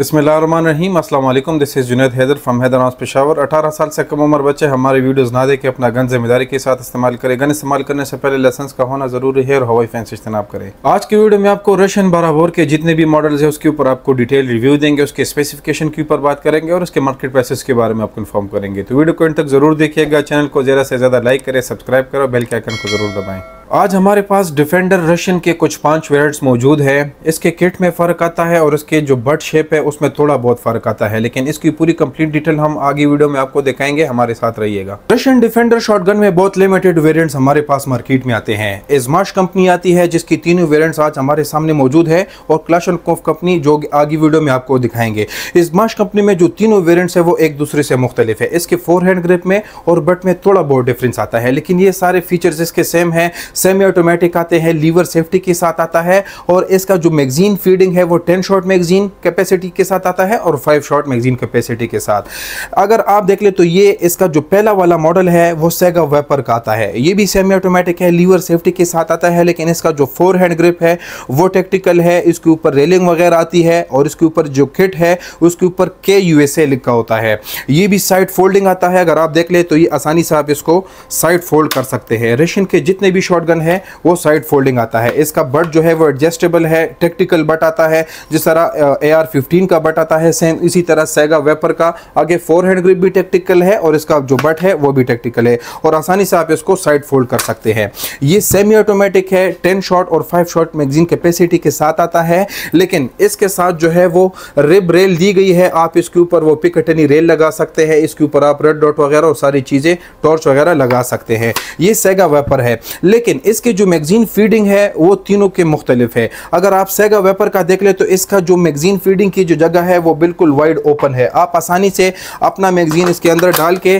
बसमीम अल्लाम this is Junaid Haider from Hyderabad Peshawar अठारह साल से कम उम्र बच्चे हमारे वीडियोज़ ना देखें अपना गन जिम्मेदारी के साथ इस्तेमाल करें गन इस्तेमाल करने से पहले लाइसेंस का होना ज़रूरी है और हवाई फैंस से करें आज के वीडियो में आपको रशियन बाराबोर के जितने भी मॉडल्स है उसके ऊपर आपको डिटेल रिव्यू देंगे उसके स्पेसिफिकेशन के ऊपर बात करेंगे और उसके मार्केट प्राइसेस के बारे में आपको इन्फॉर्म करेंगे तो वीडियो को इन तक ज़रूर देखिएगा चैनल को ज़्यादा से ज़्यादा लाइक करें सब्सक्राइब करो बेल के आइकन को ज़रूर दबाएँ आज हमारे पास डिफेंडर रशियन के कुछ पांच वेरियंट्स मौजूद है इसके किट में फ़र्क आता है और इसके जो बट शेप है उसमें थोड़ा बहुत फ़र्क आता है लेकिन इसकी पूरी कंप्लीट डिटेल हम आगे वीडियो में आपको दिखाएंगे हमारे साथ रहिएगा रशियन डिफेंडर शॉटगन में बहुत लिमिटेड वेरियंट्स हमारे पास मार्केट में आते हैं इजमाश कंपनी आती है जिसकी तीनों वेरियंट्स आज हमारे सामने मौजूद है और क्लाशन कोफ कंपनी जो आगे वीडियो में आपको दिखाएंगे इजमाश कंपनी में जो तीनों वेरियंट्स है वो एक दूसरे से मुख्तलिफ है इसके फोर हैंड ग्रिप में और बट में थोड़ा बहुत डिफरेंस आता है लेकिन ये सारे फीचर्स इसके सेम है सेमी ऑटोमेटिक आते हैं लीवर सेफ्टी के साथ आता है और इसका जो मैगजीन फीडिंग है वो टेन शॉट मैगजीन कैपेसिटी के साथ आता है और फाइव शॉट मैगजीन कैपेसिटी के साथ अगर आप देख ले तो ये इसका जो पहला वाला मॉडल है वो सेगा वेपर का आता है ये भी सेमी ऑटोमेटिक है लीवर सेफ्टी के साथ आता है लेकिन इसका जो फोर हैंड ग्रिप है वो टेक्टिकल है इसके ऊपर रेलिंग वगैरह आती है और इसके ऊपर जो किट है उसके ऊपर के यू लिखा होता है ये भी साइड फोल्डिंग आता है अगर आप देख ले तो ये आसानी से आप इसको साइड फोल्ड कर सकते हैं रशियन के जितने भी शॉर्ट गन है वो साइड फोल्डिंग आता है इसका बट जो है वो एडजस्टेबल है टेक्टिकल बट आता है जिस तरह ए आर फिफ्टीन का बट आता है सेम इसी तरह सेगा वेपर का आगे फोर हैंड ग्रिप भी टेक्टिकल है और इसका जो बट है वो भी टेक्टिकल है और आसानी से आप इसको साइड फोल्ड कर सकते हैं ये सेमी ऑटोमेटिक है टेन शॉट और फाइव शॉट मैगजीन कैपेसिटी के साथ आता है लेकिन इसके साथ जो है वो रिब रेल दी गई है आप इसके ऊपर वो पिकटनी रेल लगा सकते हैं इसके ऊपर आप रेड डॉट वगैरह और सारी चीज़ें टॉर्च वगैरह लगा सकते हैं ये सेगा वेपर है लेकिन लेकिन इसके जो मैगजीन फीडिंग है वो तीनों के मुख्तलिफ है अगर आप सेगा वेपर का देख ले तो इसका जो मैगजीन फीडिंग की जो जगह है वो बिल्कुल वाइड ओपन है आप आसानी से अपना मैगजीन इसके अंदर डाल के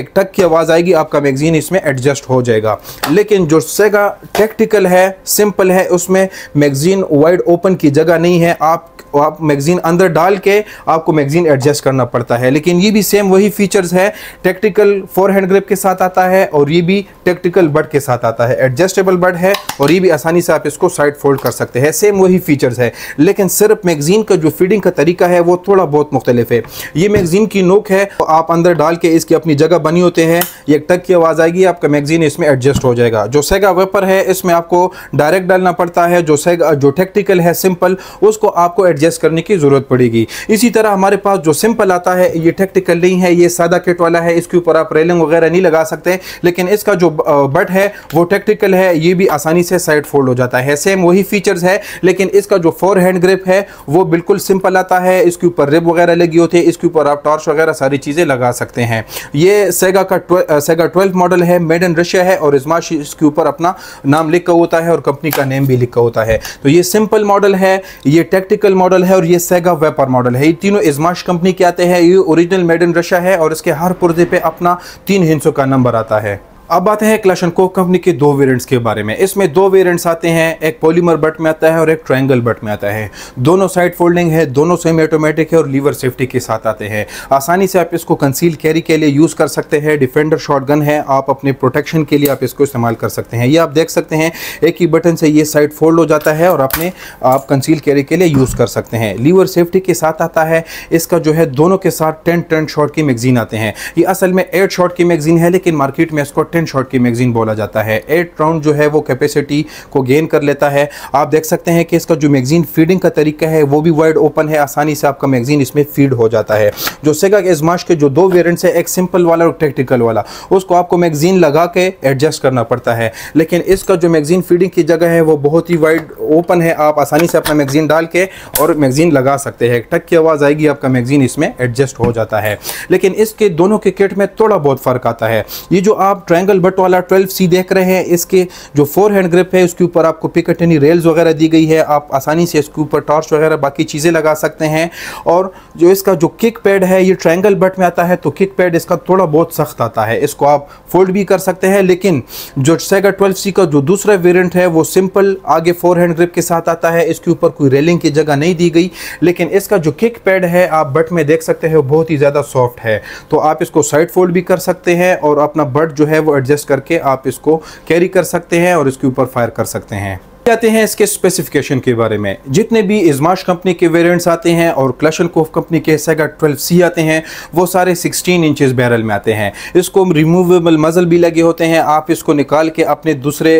एक टक की आवाज़ आएगी आपका मैगजीन इसमें एडजस्ट हो जाएगा लेकिन जो सेगा टेक्टिकल है सिंपल है उसमें मैगजीन वाइड ओपन की जगह नहीं है आप आप मैगजीन अंदर डाल के आपको मैगजीन एडजस्ट करना पड़ता है लेकिन ये भी सेम वही फीचर्स है टेक्टिकल फोर हैंड ग्रिप के साथ आता है और ये भी टेक्टिकल बट के साथ आता है एडजस्टेबल बड है और ये भी आसानी से आप इसको साइड फोल्ड कर सकते हैं सेम वही फीचर्स है लेकिन सिर्फ मैगजीन का जो फीडिंग का तरीका है वो थोड़ा बहुत मुख्तलिफ है ये मैगजीन की नोक है तो आप अंदर डाल के इसकी अपनी जगह बनी होते हैं ये टक की आवाज़ आएगी आपका मैगजीन इसमें एडजस्ट हो जाएगा जो सेगा वेपर है इसमें आपको डायरेक्ट डालना पड़ता है जो सेगा जो टेक्टिकल है सिंपल उसको आपको एडजस्ट करने की ज़रूरत पड़ेगी इसी तरह हमारे पास जो सिंपल आता है ये टेक्टिकल नहीं है ये सादा किट वाला है इसके ऊपर आप रेलिंग वगैरह नहीं लगा सकते लेकिन इसका जो बट है वो टेक्ट इलेक्ट्रिकल है ये भी आसानी से साइड फोल्ड हो जाता है सेम वही फीचर्स है लेकिन इसका जो फोर हैंड ग्रिप है वो बिल्कुल सिंपल आता है इसके ऊपर रिब वगैरह लगी होती है इसके ऊपर आप टॉर्च वगैरह सारी चीज़ें लगा सकते हैं ये सेगा का सेगा ट्वेल्व मॉडल है मेड इन रशिया है और इजमाश इसके ऊपर अपना नाम लिखा होता है और कंपनी का नेम भी लिखा होता है तो ये सिंपल मॉडल है ये टेक्टिकल मॉडल है और ये सेगा वेपर मॉडल है ये तीनों इजमाश कंपनी के आते हैं ये ओरिजिनल मेड इन रशिया है और इसके हर पुर्जे पे अपना तीन हिंसों का नंबर आता है अब आते हैं क्लशन कोक कंपनी के दो वेरिएंट्स के बारे में इसमें दो वेरिएंट्स आते हैं एक पॉलीमर बट में आता है और एक ट्रायंगल बट में आता है दोनों साइड फोल्डिंग है दोनों सेमी ऑटोमेटिक है और लीवर सेफ्टी के साथ आते हैं आसानी से आप इसको कंसील कैरी के लिए यूज़ कर सकते हैं डिफेंडर गन है आप अपने प्रोटेक्शन के लिए आप इसको इस्तेमाल कर सकते हैं ये आप देख सकते हैं एक ही बटन से ये साइड फोल्ड हो जाता है और अपने आप कंसील कैरी के लिए यूज़ कर सकते हैं लीवर सेफ्टी के साथ आता है इसका जो है दोनों के साथ टेन टेंट शॉट की मैगजीन आते हैं ये असल में एट शॉट की मैगजीन है लेकिन मार्केट में इसको एंड शॉट की मैगजीन बोला जाता है एट राउंड जो है वो कैपेसिटी को गेन कर लेता है आप देख सकते हैं कि इसका जो मैगजीन फीडिंग का तरीका है वो भी वाइड ओपन है आसानी से आपका मैगजीन इसमें फीड हो जाता है जो सेगा एजमाश के जो दो वेरियंट्स है एक सिंपल वाला और टेक्टिकल वाला उसको आपको मैगजीन लगा के एडजस्ट करना पड़ता है लेकिन इसका जो मैगजीन फीडिंग की जगह है वो बहुत ही वाइड ओपन है आप आसानी से अपना मैगजीन डाल के और मैगजीन लगा सकते हैं टक की आवाज़ आएगी आपका मैगजीन इसमें एडजस्ट हो जाता है लेकिन इसके दोनों के किट में थोड़ा बहुत फ़र्क आता है ये जो आप ट्रैंक ट्रायंगल बट वाला 12 सी देख रहे हैं इसके जो फोर हैंड ग्रिप है उसके ऊपर आपको पिकट यानी रेल्स वगैरह दी गई है आप आसानी से इसके ऊपर टॉर्च वगैरह बाकी चीज़ें लगा सकते हैं और जो इसका जो किक पैड है ये ट्रायंगल बट में आता है तो किक पैड इसका थोड़ा बहुत सख्त आता है इसको आप फोल्ड भी कर सकते हैं लेकिन जो सेगा ट्वेल्व सी का जो दूसरा वेरियंट है वो सिंपल आगे फोर हैंड ग्रिप के साथ आता है इसके ऊपर कोई रेलिंग की जगह नहीं दी गई लेकिन इसका जो किक पैड है आप बट में देख सकते हैं वो बहुत ही ज़्यादा सॉफ्ट है तो आप इसको साइड फोल्ड भी कर सकते हैं और अपना बट जो है वो एडजस्ट करके आप इसको कैरी कर सकते हैं और इसके ऊपर फायर कर सकते हैं जाते हैं इसके स्पेसिफिकेशन के बारे में जितने भी इजमाश कंपनी के वेरिएंट्स आते हैं और क्लशन कोफ कंपनी के सेगा 12 सी आते हैं वो सारे 16 इंचेस बैरल में आते हैं इसको रिमूवेबल मज़ल भी लगे होते हैं आप इसको निकाल के अपने दूसरे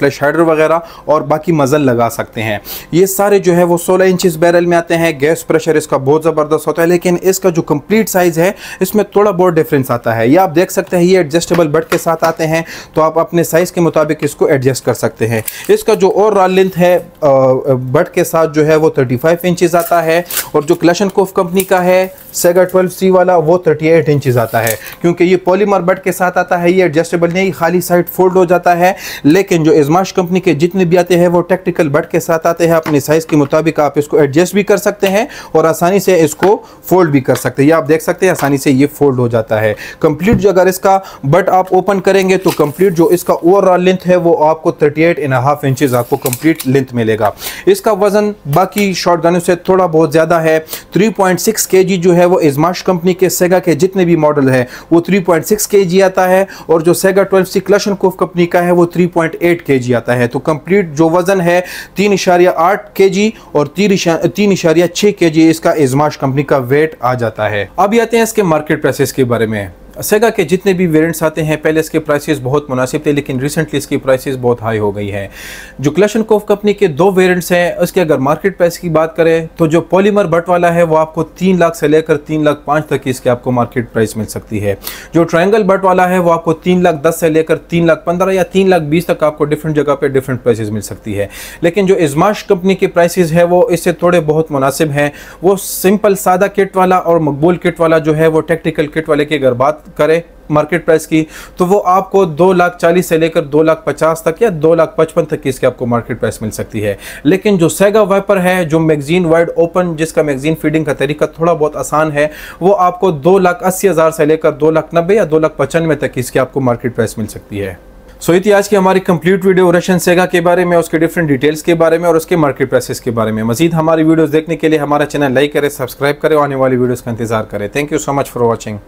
फ्लैश हाइडर वगैरह और बाकी मज़ल लगा सकते हैं ये सारे जो है वो सोलह इंचज़ बैरल में आते हैं गैस प्रेशर इसका बहुत ज़बरदस्त होता है लेकिन इसका जो कम्प्लीट साइज़ है इसमें थोड़ा बहुत डिफरेंस आता है या आप देख सकते हैं ये एडजस्टेबल बट के साथ आते हैं तो आप अपने साइज़ के मुताबिक इसको एडजस्ट कर सकते हैं इसका जो और रॉल लेंथ है बट के साथ जो है वो 35 फाइव इंचज़ आता है और जो क्लशन कोफ कंपनी का है सेगा 12 सी वाला वो 38 एट इंचज़ आता है क्योंकि ये पॉलीमर बट के साथ आता है ये एडजस्टेबल नहीं खाली साइड फोल्ड हो जाता है लेकिन जो एजमाश कंपनी के जितने भी आते हैं वो टेक्टिकल बट के साथ आते हैं अपने साइज़ के मुताबिक आप इसको एडजस्ट भी कर सकते हैं और आसानी से इसको फोल्ड भी कर सकते हैं या आप देख सकते हैं आसानी से ये फोल्ड हो जाता है कंप्लीट जो अगर इसका बट आप ओपन करेंगे तो कंप्लीट जो इसका ओवरऑल लेंथ है वो आपको thirty eight and half inches आपको आपको कंप्लीट लेंथ मिलेगा इसका वजन बाकी शॉर्ट गनों से थोड़ा बहुत ज़्यादा है 3.6 केजी जो है वो इजमाश कंपनी के सेगा के जितने भी मॉडल है वो 3.6 केजी आता है और जो सेगा ट्वेल्व सी क्लशन कोफ कंपनी का है वो 3.8 केजी आता है तो कंप्लीट जो वजन है तीन इशारिया आठ के जी और तीन इशारिया छः के जी इसका इजमाश कंपनी का वेट आ जाता है अब आते हैं इसके मार्केट प्राइसेस के बारे में सेगा के जितने भी वेरिएंट्स आते हैं पहले इसके प्राइसेस बहुत मुनासिब थे लेकिन रिसेंटली इसकी प्राइसेस बहुत हाई हो गई है जो कोफ कंपनी के दो वेरिएंट्स हैं उसके अगर मार्केट प्राइस की बात करें तो जो पॉलीमर बट वाला है वो आपको तीन लाख से लेकर तीन लाख पाँच तक की इसकी आपको मार्केट प्राइस मिल सकती है जो ट्राइंगल बट वाला है वो आपको तीन लाख दस से लेकर तीन लाख पंद्रह या तीन लाख बीस तक आपको डिफरेंट जगह पर डिफरेंट प्राइस मिल सकती है लेकिन जो इजमाश कंपनी के प्राइस है वो इससे थोड़े बहुत मुनासिब हैं वो सिंपल सादा किट वाला और मकबूल किट वाला जो है वो टेक्निकल किट वाले की अगर बात करें मार्केट प्राइस की तो वो आपको दो लाख चालीस से लेकर दो लाख पचास तक या दो लाख पचपन तक की इसकी आपको मार्केट प्राइस मिल सकती है लेकिन जो सेगा वाइपर है जो मैगजीन वाइड ओपन जिसका मैगजीन फीडिंग का तरीका थोड़ा बहुत आसान है वो आपको दो लाख अस्सी हज़ार से लेकर दो लाख नब्बे या दो लाख पचानवे तक की इसकी आपको मार्केट प्राइस मिल सकती है सो so, ये आज की हमारी कंप्लीट वीडियो रशियन सेगा के बारे में उसके डिफरेंट डिटेल्स के बारे में और उसके मार्केट प्राइसेस के बारे में मजीद हमारी वीडियोस देखने के लिए हमारा चैनल लाइक करें सब्सक्राइब करें और आने वाली वीडियोस का इंतजार करें thank you so much for watching